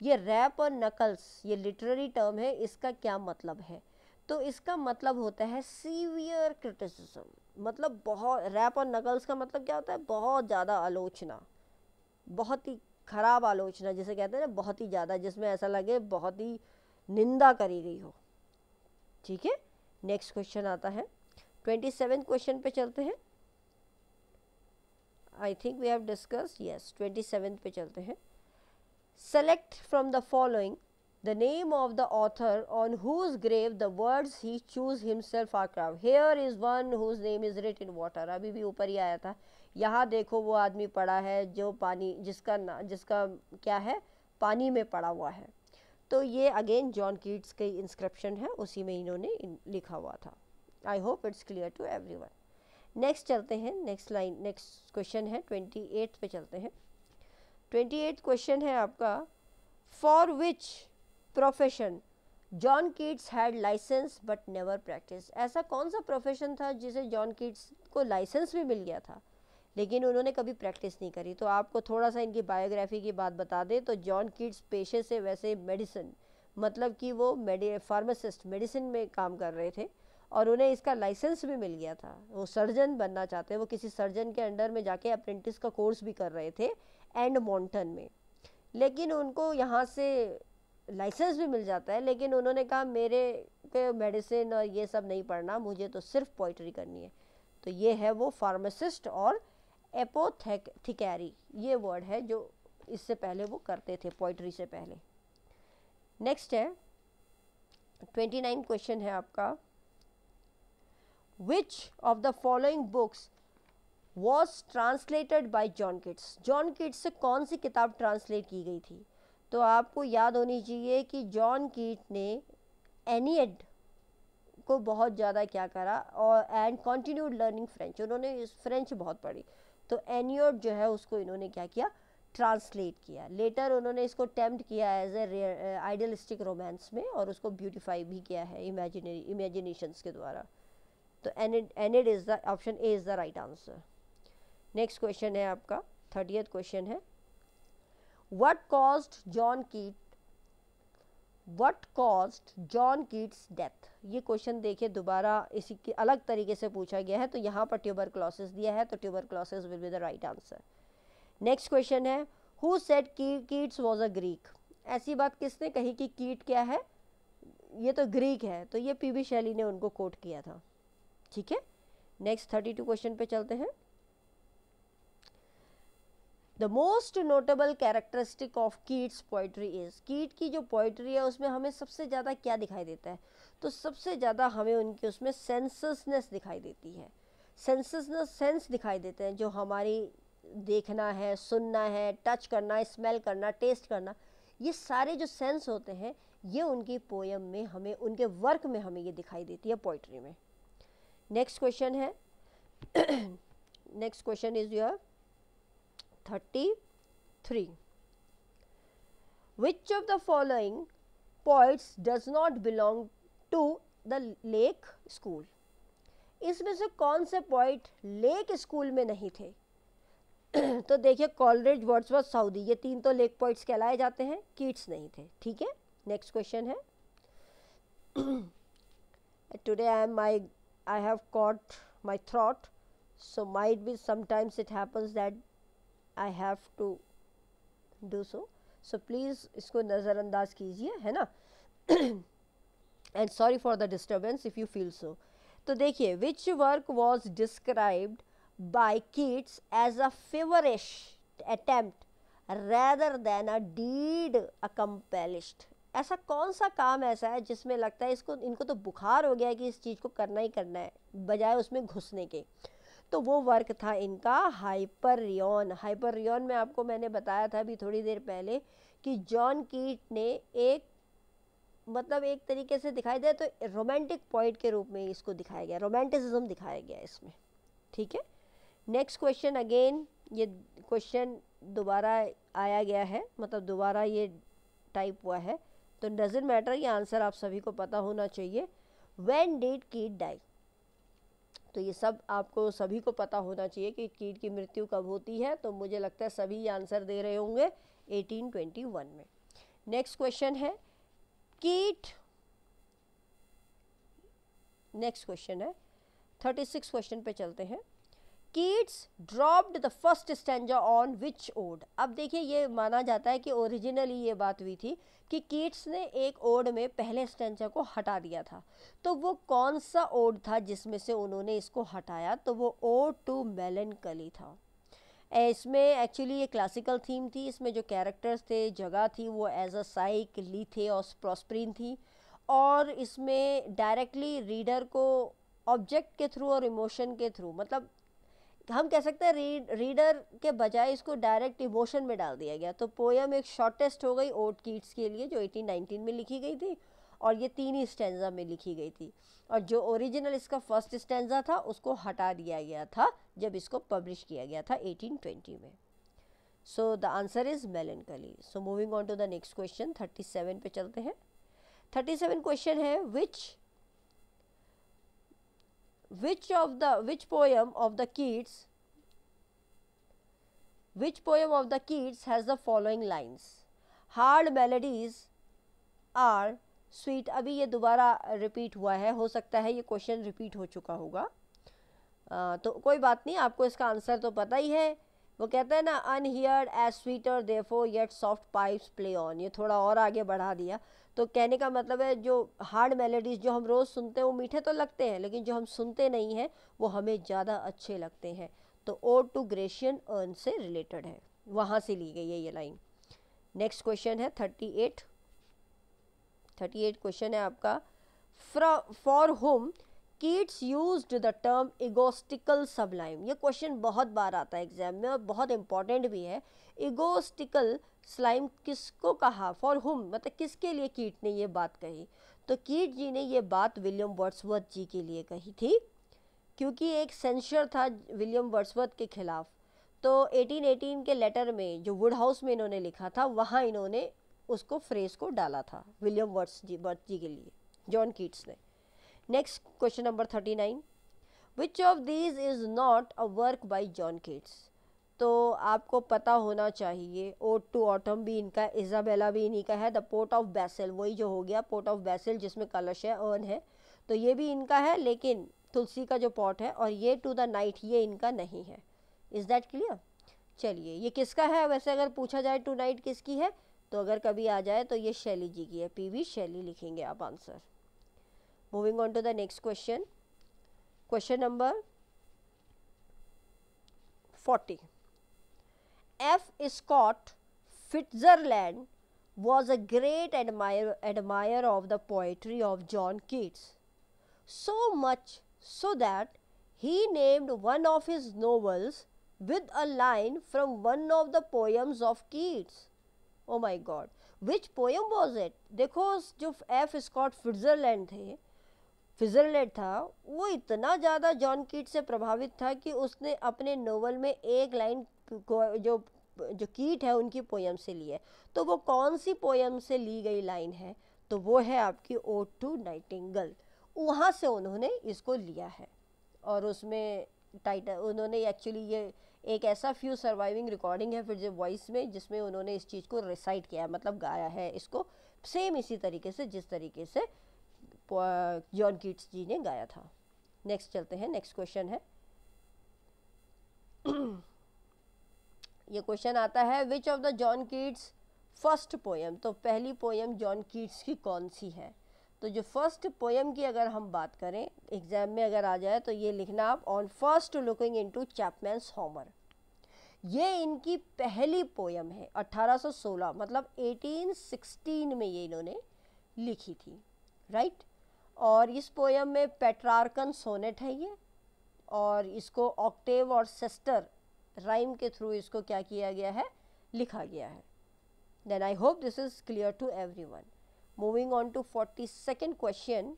ये rap on knuckles ये literary term है इसका क्या मतलब है तो इसका मतलब होता है सीवियर क्रिटिसिज्म मतलब बहुत रैप और नकल्स का मतलब क्या होता है बहुत ज़्यादा आलोचना बहुत ही ख़राब आलोचना जिसे कहते हैं ना बहुत ही ज़्यादा जिसमें ऐसा लगे बहुत ही निंदा करी गई हो ठीक है नेक्स्ट क्वेश्चन आता है ट्वेंटी सेवन क्वेश्चन पे चलते हैं I think we have discuss yes twenty seven पे चलते हैं select from the following the name of the author on whose grave the words he chose himself are are here is one whose name is writ in water अभी भी ऊपर ही आया था यहाँ देखो वो आदमी पड़ा है जो पानी जिसका ना जिसका क्या है पानी में पड़ा हुआ है तो ये अगेन जॉन कीट्स के इंस्क्रिप्शन है उसी में इन्होंने लिखा हुआ था I hope it's clear to everyone next चलते हैं नेक्स्ट लाइन नेक्स्ट क्वेश्चन है ट्वेंटी एट पे चलते हैं ट्वेंटी एट क्वेश्चन है आपका for which profession John Keats had license but never practice ऐसा कौन सा प्रोफेशन था जिसे जॉन कीट्स को लाइसेंस भी मिल गया था लेकिन उन्होंने कभी प्रैक्टिस नहीं करी तो आपको थोड़ा सा इनकी बायोग्राफी की बात बता दें तो जॉन किड्स पेशे से वैसे मेडिसिन मतलब कि वो मेडि फार्मासिस्ट मेडिसिन में काम कर रहे थे और उन्हें इसका लाइसेंस भी मिल गया था वो सर्जन बनना चाहते वो किसी सर्जन के अंडर में जाके अप्रेंटिस का कोर्स भी कर रहे थे एंड मॉन्टन में लेकिन उनको यहाँ से लाइसेंस भी मिल जाता है लेकिन उन्होंने कहा मेरे के मेडिसिन और ये सब नहीं पढ़ना मुझे तो सिर्फ पोइट्री करनी है तो ये है वो फार्मासिस्ट और एपोथिकैरी ये वर्ड है जो इससे पहले वो करते थे पोइट्री से पहले नेक्स्ट है ट्वेंटी नाइन क्वेश्चन है आपका which of the following books was translated by John Keats John Keats से कौन सी किताब ट्रांसलेट की गई थी तो आपको याद होनी चाहिए कि जॉन किट ने एनीड को बहुत ज़्यादा क्या करा और एंड कंटिन्यूड लर्निंग फ्रेंच उन्होंने फ्रेंच बहुत पढ़ी तो एनियोड जो है उसको इन्होंने क्या किया ट्रांसलेट किया लेटर उन्होंने इसको अटैम्प्ट किया एज ए आइडियलिस्टिक रोमांस में और उसको ब्यूटिफाई भी किया है इमेजिनरी इमेजिनेशंस के द्वारा तो Aeneid Aeneid is the option A is the right answer next question है आपका थर्टियथ क्वेश्चन है what caused John Keats what caused John Keats death ये क्वेश्चन देखिए दोबारा इसी के अलग तरीके से पूछा गया है तो यहाँ पर ट्यूबर क्लॉसेस दिया है तो tuberculosis will be the right answer next question है who said Keats was a Greek ऐसी बात किसने कही कि कीट क्या है ये तो ग्रीक है तो ये पी शैली ने उनको कोट किया था ठीक है नेक्स्ट थर्टी टू क्वेश्चन पे चलते हैं the most notable characteristic of Keats poetry is Keats की जो पोइट्री है उसमें हमें सबसे ज़्यादा क्या दिखाई देता है तो सबसे ज़्यादा हमें उनकी उसमें सेंससनेस दिखाई देती है सेंससनेस सेंस दिखाई देते हैं जो हमारी देखना है सुनना है टच करना स्मेल करना टेस्ट करना ये सारे जो सेंस होते हैं ये उनकी पोएम में हमें उनके वर्क में हमें ये दिखाई देती है पोइट्री में नेक्स्ट क्वेश्चन है next question is your 33 which of the following poets does not belong to the lake school इसमें से कौन से पॉइंट लेक स्कूल में नहीं थे तो देखिए कॉलरेज वर्ड्सवर्थ सऊदी ये तीन तो लेक पॉइंट्स कहलाए जाते हैं किड्स नहीं थे ठीक है नेक्स्ट क्वेश्चन है today i am my i have caught my throat so might be sometimes it happens that I have to do so so please इसको नज़रअंदाज कीजिए है ना and sorry for the disturbance if you feel so तो देखिए which work was described by Keats as a feverish attempt rather a deed deed accomplished. ऐसा कौन सा काम ऐसा है जिसमें लगता है इसको इनको तो बुखार हो गया है कि इस चीज़ को करना ही करना है बजाय उसमें घुसने के तो वो वर्क था इनका हाइपरियन हाइपरियन में आपको मैंने बताया था अभी थोड़ी देर पहले कि जॉन कीट ने एक मतलब एक तरीके से दिखाई दे तो रोमांटिक पॉइंट के रूप में इसको दिखाया गया रोमांटिसिज्म दिखाया गया इसमें ठीक है नेक्स्ट क्वेश्चन अगेन ये क्वेश्चन दोबारा आया गया है मतलब दोबारा ये टाइप हुआ है तो डजेंट मैटर ये आंसर आप सभी को पता होना चाहिए वेन डिड कीट डाई तो ये सब आपको सभी को पता होना चाहिए कि कीट की मृत्यु कब होती है तो मुझे लगता है सभी आंसर दे रहे होंगे 1821 में नेक्स्ट क्वेश्चन है कीट नेक्स्ट क्वेश्चन है 36 क्वेश्चन पे चलते हैं Keats dropped the first stanza on which ode अब देखिए ये माना जाता है कि ओरिजिनली ये बात हुई थी कि किड्स ने एक ओड में पहले स्टेंजा को हटा दिया था तो वो कौन सा ओड था जिसमें से उन्होंने इसको हटाया तो वो ओड टू कली था इसमें एक्चुअली ये क्लासिकल थीम थी इसमें जो कैरेक्टर्स थे जगह थी वो एज अ साइक ली थे और प्रॉस्प्रीन थी और इसमें डायरेक्टली रीडर को ऑब्जेक्ट के थ्रू और इमोशन के थ्रू मतलब हम कह सकते हैं रीड रीडर के बजाय इसको डायरेक्ट इमोशन में डाल दिया गया तो पोएम एक शॉर्टेस्ट हो गई ओट कीट्स के लिए जो 1819 में लिखी गई थी और ये तीन ही स्टेंजा में लिखी गई थी और जो ओरिजिनल इसका फर्स्ट स्टेंजा था उसको हटा दिया गया था जब इसको पब्लिश किया गया था 1820 में so the answer is melancholy so moving on to the next question 37 पे चलते हैं 37 क्वेश्चन है विच which of the which poem of the Keats which poem of the Keats has the following lines hard melodies are sweet abhi ye dobara repeat hua hai ho sakta hai ye question repeat ho chuka hoga आ, तो कोई बात नहीं आपको इसका answer तो पता ही है वो कहते हैं ना unheard are sweeter therefore ye soft pipes play on ये थोड़ा और आगे बढ़ा दिया तो कहने का मतलब है जो हार्ड मेलोडीज़ जो हम रोज़ सुनते हैं वो मीठे तो लगते हैं लेकिन जो हम सुनते नहीं हैं वो हमें ज़्यादा अच्छे लगते हैं तो ओ टू ग्रेशियन अर्न से रिलेटेड है वहाँ से ली गई है ये लाइन नेक्स्ट क्वेश्चन है thirty eight thirty eight question है आपका for whom Keats use the term egotistical sublime ये क्वेश्चन बहुत बार आता है एग्जाम में और बहुत इंपॉर्टेंट भी है इगोस्टिकल स्लाइम किसको कहा फॉर हुम मतलब किसके लिए कीट ने ये बात कही तो कीट जी ने यह बात विलियम वर्ड्सवर्थ जी के लिए कही थी क्योंकि एक सेंसर था विलियम वर्ड्सवर्थ के खिलाफ तो 1818 के लेटर में जो वुड हाउस में इन्होंने लिखा था वहाँ इन्होंने उसको फ्रेज को डाला था William Words ji worth ji के लिए जॉन कीट्स ने next question number thirty nine which of these is not a work by John Keats तो आपको पता होना चाहिए ओट टू ऑटम भी इनका इजाबेला भी इन्हीं का है द पोर्ट ऑफ बैसल वही जो हो गया पोर्ट ऑफ बैसल जिसमें कलश है अर्न है तो ये भी इनका है लेकिन तुलसी का जो पॉट है और ये टू द नाइट ये इनका नहीं है इज़ दैट क्लियर चलिए ये किसका है वैसे अगर पूछा जाए टू नाइट किसकी है तो अगर कभी आ जाए तो ये शैली जी की है पी वी शैली लिखेंगे आप answer moving on to the next question question number forty F. Scott Fitzgerald was a great admirer, admirer of the poetry of John Keats, so much so that he named one of his novels with a line from one of the poems of Keats. Oh my God! Which poem was it? देखो जो F. Scott Fitzgerald थे फिजरलैंड था वो इतना ज़्यादा John कीट से प्रभावित था कि उसने अपने नोवेल में एक लाइन जो जो कीट है उनकी पोयम से ली है तो वो कौन सी पोयम से ली गई लाइन है तो वो है आपकी ओ टू नाइटिंगल वहाँ से उन्होंने इसको लिया है और उसमें टाइटल उन्होंने एक्चुअली ये एक ऐसा फ्यू सर्वाइविंग रिकॉर्डिंग है फिर जो वॉइस में जिसमें उन्होंने इस चीज़ को रिसाइट किया मतलब गाया है इसको सेम इसी तरीके से जिस तरीके से जॉन कीट्स जी ने गाया था नेक्स्ट चलते हैं नेक्स्ट क्वेश्चन है (clears throat) ये क्वेश्चन आता है which of the John Keats first poem तो पहली पोएम जॉन कीट्स की कौन सी है तो जो फर्स्ट पोएम की अगर हम बात करें एग्ज़ाम में अगर आ जाए तो ये लिखना आप on first looking into Chapman's Homer ये इनकी पहली पोएम है 1816 मतलब 1816 में ये इन्होंने लिखी थी राइट और इस पोएम में पेट्रार्कन सोनेट है ये और इसको ऑक्टेव और सेस्टर राइम के थ्रू इसको क्या किया गया है लिखा गया है then I hope this is clear to everyone moving on to forty second question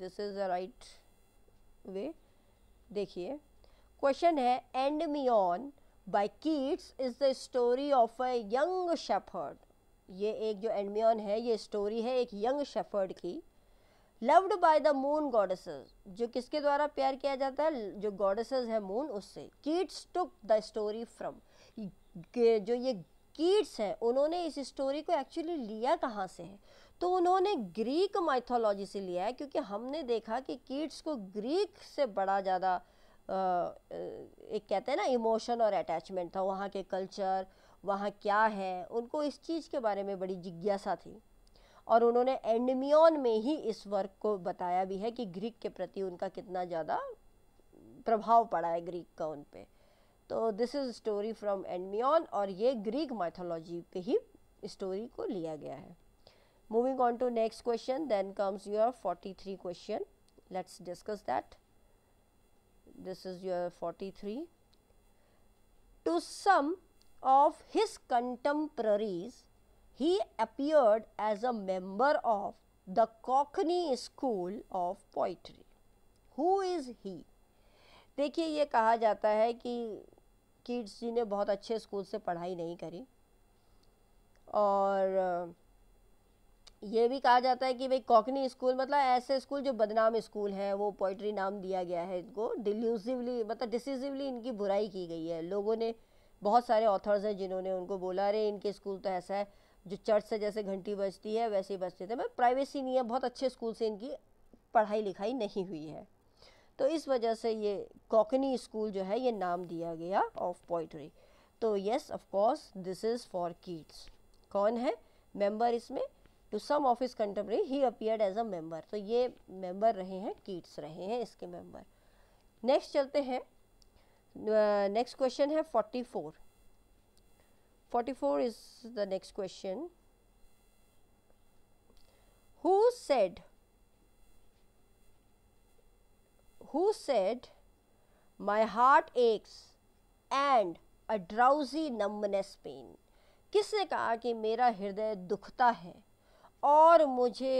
this is the right way देखिए क्वेश्चन है Endymion by Keats is the story of a young shepherd ये एक जो Endymion है ये story है एक young shepherd की loved by the moon goddesses जो किसके द्वारा प्यार किया जाता है जो गॉडेसेस है मून उससे Keats took the story from जो ये कीट्स हैं उन्होंने इस स्टोरी को एक्चुअली लिया कहाँ से है तो उन्होंने ग्रीक माइथोलॉजी से लिया है क्योंकि हमने देखा कि कीट्स को ग्रीक से बड़ा ज़्यादा एक कहते हैं ना इमोशन और अटैचमेंट था वहाँ के कल्चर वहाँ क्या है उनको इस चीज़ के बारे में बड़ी जिज्ञासा थी और उन्होंने एंडमियन में ही इस वर्क को बताया भी है कि ग्रीक के प्रति उनका कितना ज़्यादा प्रभाव पड़ा है ग्रीक का उन पर तो this is story from Endymion और ये ग्रीक माइथोलॉजी पे ही स्टोरी को लिया गया है moving on to next question then comes your forty three question discuss that this is your forty three to some of his contemporaries he appeared as a member of the Cockney School of Poetry. Who is he? देखिए ये कहा जाता है कि kids जी ने बहुत अच्छे school से पढ़ाई नहीं करी और ये भी कहा जाता है कि भाई कॉकनी स्कूल मतलब ऐसे स्कूल जो बदनाम स्कूल हैं वो पोइट्री नाम दिया गया है इनको डिल्यूसिवली मतलब डिसिजिवली इनकी बुराई की गई है लोगों ने बहुत सारे ऑथर्स हैं जिन्होंने उनको बोला अरे इनके स्कूल तो ऐसा है जो चर्च से जैसे घंटी बजती है वैसे ही बजते थे तो मैं प्राइवेसी नहीं है बहुत अच्छे स्कूल से इनकी पढ़ाई लिखाई नहीं हुई है तो इस वजह से ये कॉकनी स्कूल जो है ये नाम दिया गया ऑफ पोइट्री तो yes of course this is for kids कौन है मेंबर इसमें to some of is contemporary he appeared as a member तो ये मेंबर रहे हैं किड्स रहे हैं इसके मेंबर नेक्स्ट चलते हैं नेक्स्ट क्वेश्चन है forty four 44 is the next question. Who said, who said, my heart aches and a drowsy numbness pain. किसने कहा कि मेरा हृदय दुखता है और मुझे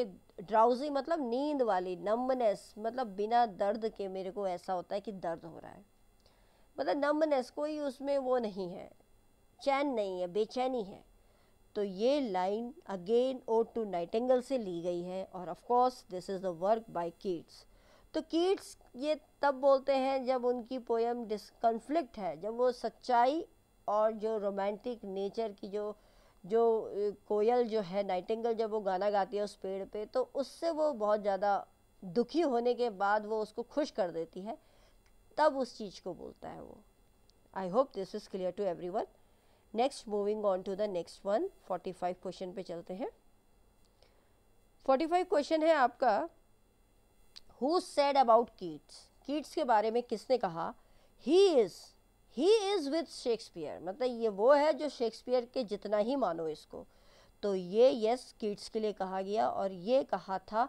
ड्राउजी मतलब नींद वाली नम्बनेस मतलब बिना दर्द के मेरे को ऐसा होता है कि दर्द हो रहा है मतलब नम्बनेस कोई उसमें वो नहीं है चैन नहीं है बेचैनी है तो ये line again ode to nightingale से ली गई है और of course this is the work by Keats तो कीट्स ये तब बोलते हैं जब उनकी पोएम डिसकन्फ्लिक्ट है जब वो सच्चाई और जो रोमांटिक नेचर की जो जो कोयल जो है नाइटेंगल जब वो गाना गाती है उस पेड़ पे तो उससे वो बहुत ज़्यादा दुखी होने के बाद वो उसको खुश कर देती है तब उस चीज़ को बोलता है वो I hope this is clear to everyone next moving on to the next one 45 question पे चलते हैं 45 क्वेश्चन है आपका who said about Keats Keats के बारे में किसने कहा he is he is with Shakespeare मतलब ये वो है जो शेक्सपियर के जितना ही मानो इसको तो ये यस किड्स के लिए कहा गया और ये कहा था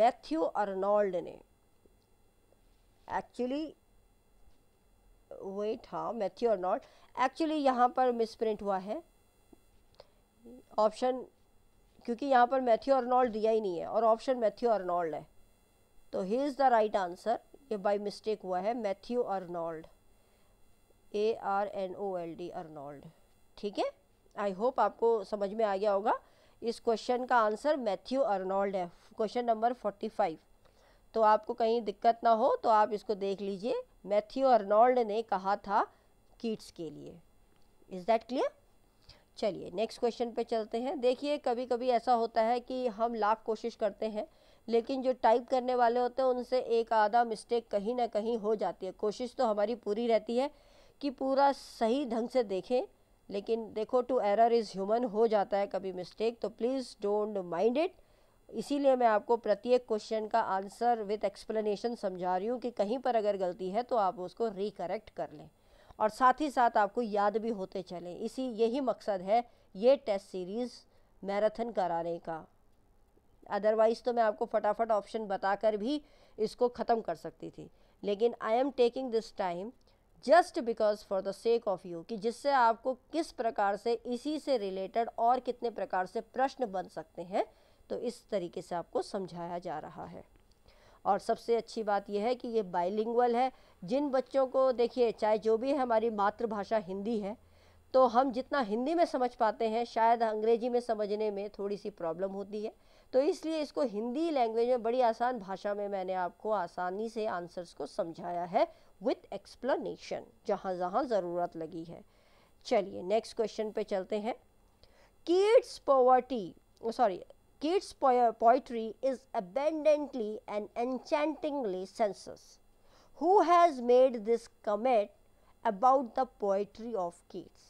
मैथ्यू अर्नोल्ड ने एक्चुअली वेट हाँ और नॉट एक्चुअली यहाँ पर मिसप्रिंट हुआ है ऑप्शन क्योंकि यहाँ पर मैथ्यू नॉल्ड दिया ही नहीं है और ऑप्शन मैथ्यू नॉल्ड है तो he is the right answer ये बाई मिस्टेक हुआ है Matthew Arnold A R N O L D Arnold ठीक है आई होप आपको समझ में आ गया होगा इस क्वेश्चन का आंसर मैथ्यू अर्नोल्ड है क्वेश्चन नंबर फोर्टी फाइव तो आपको कहीं दिक्कत ना हो तो आप इसको देख लीजिए मैथ्यू अर्नोल्ड ने कहा था किड्स के लिए इज़ दैट क्लियर चलिए नेक्स्ट क्वेश्चन पे चलते हैं देखिए कभी कभी ऐसा होता है कि हम लाख कोशिश करते हैं लेकिन जो टाइप करने वाले होते हैं उनसे एक आधा मिस्टेक कहीं ना कहीं हो जाती है कोशिश तो हमारी पूरी रहती है कि पूरा सही ढंग से देखें लेकिन देखो टू एरर इज़ ह्यूमन हो जाता है कभी मिस्टेक तो प्लीज़ डोंट माइंड इट इसीलिए मैं आपको प्रत्येक क्वेश्चन का आंसर विथ एक्सप्लेनेशन समझा रही हूँ कि कहीं पर अगर गलती है तो आप उसको रिकरेक्ट कर लें और साथ ही साथ आपको याद भी होते चलें इसी यही मकसद है ये टेस्ट सीरीज़ मैराथन कराने का अदरवाइज़ तो मैं आपको फटाफट ऑप्शन बताकर भी इसको ख़त्म कर सकती थी लेकिन I am taking this time just because for the sake of you कि जिससे आपको किस प्रकार से इसी से रिलेटेड और कितने प्रकार से प्रश्न बन सकते हैं तो इस तरीके से आपको समझाया जा रहा है और सबसे अच्छी बात यह है कि ये बाइलिंगुअल है जिन बच्चों को देखिए चाहे जो भी हमारी मातृभाषा हिंदी है तो हम जितना हिंदी में समझ पाते हैं शायद अंग्रेजी में समझने में थोड़ी सी प्रॉब्लम होती है तो इसलिए इसको हिंदी लैंग्वेज में बड़ी आसान भाषा में मैंने आपको आसानी से आंसर्स को समझाया है विथ एक्सप्लेनेशन जहाँ जहाँ ज़रूरत लगी है चलिए नेक्स्ट क्वेश्चन पे चलते हैं किड्स पॉवर्टी sorry Keats' poetry is abundantly and enchantingly senseless. Who has made this comment about the poetry of Keats?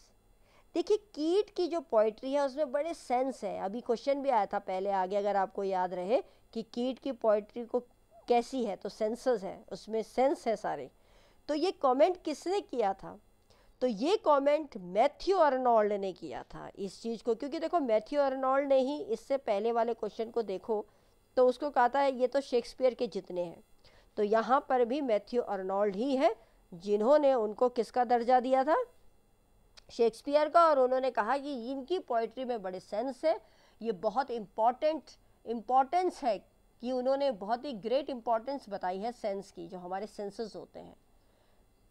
देखिए कीट की जो पोइट्री है उसमें बड़े सेंस है अभी क्वेश्चन भी आया था पहले आगे अगर आपको याद रहे कि कीट की पोइट्री को कैसी है तो सेंसेस है उसमें सेंस है सारे तो ये कमेंट किसने किया था तो ये कमेंट मैथ्यू अर्नोल्ड ने किया था इस चीज़ को क्योंकि देखो मैथ्यू अर्नोल्ड ने ही इससे पहले वाले क्वेश्चन को देखो तो उसको कहा था ये तो शेक्सपियर के जितने हैं तो यहाँ पर भी मैथ्यू अर्नोल्ड ही है जिन्होंने उनको किसका दर्जा दिया था शेक्सपियर का और उन्होंने कहा कि इनकी पोइट्री में बड़े सेंस है ये बहुत इम्पॉर्टेंट इम्पॉर्टेंस है कि उन्होंने बहुत ही ग्रेट इम्पॉर्टेंस बताई है सेंस की जो हमारे सेंसेस होते हैं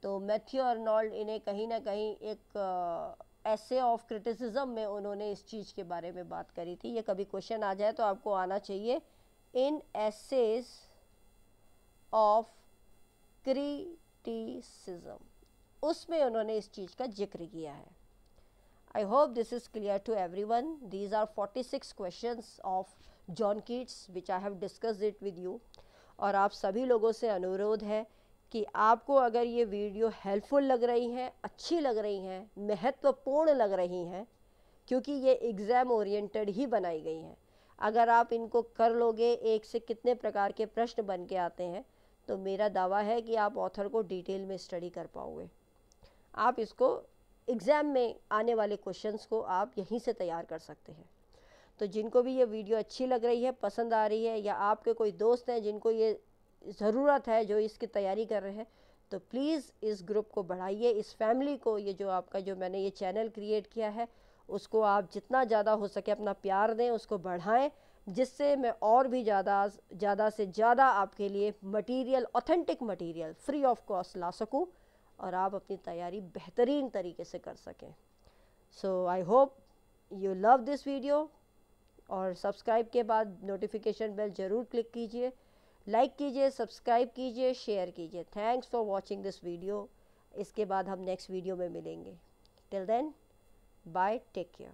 तो मैथ्यू अर्नॉल्ड इन्हें कहीं ना कहीं एक ऐसे ऑफ क्रिटिसिज्म में उन्होंने इस चीज़ के बारे में बात करी थी ये कभी क्वेश्चन आ जाए तो आपको आना चाहिए इन एसेज ऑफ क्रिटिसिज्म उसमें उन्होंने इस चीज़ का जिक्र किया है I hope this is clear to everyone these are forty six question of John Keats which I have discussed it with you और आप सभी लोगों से अनुरोध है कि आपको अगर ये वीडियो हेल्पफुल लग रही हैं अच्छी लग रही हैं महत्वपूर्ण लग रही हैं क्योंकि ये एग्ज़ाम ओरिएंटेड ही बनाई गई हैं अगर आप इनको कर लोगे एक से कितने प्रकार के प्रश्न बन के आते हैं तो मेरा दावा है कि आप ऑथर को डिटेल में स्टडी कर पाओगे आप इसको एग्ज़ाम में आने वाले क्वेश्चंस को आप यहीं से तैयार कर सकते हैं तो जिनको भी ये वीडियो अच्छी लग रही है पसंद आ रही है या आपके कोई दोस्त हैं जिनको ये ज़रूरत है जो इसकी तैयारी कर रहे हैं तो प्लीज़ इस ग्रुप को बढ़ाइए इस फैमिली को ये जो आपका जो मैंने ये चैनल क्रिएट किया है उसको आप जितना ज़्यादा हो सके अपना प्यार दें उसको बढ़ाएं जिससे मैं और भी ज़्यादा ज़्यादा से ज़्यादा आपके लिए material authentic material free of cost ला सकूं और आप अपनी तैयारी बेहतरीन तरीके से कर सकें so I hope you love this video और सब्सक्राइब के बाद नोटिफिकेशन बेल ज़रूर क्लिक कीजिए लाइक कीजिए सब्सक्राइब कीजिए शेयर कीजिए thanks for watching this video इसके बाद हम नेक्स्ट वीडियो में मिलेंगे till then bye take care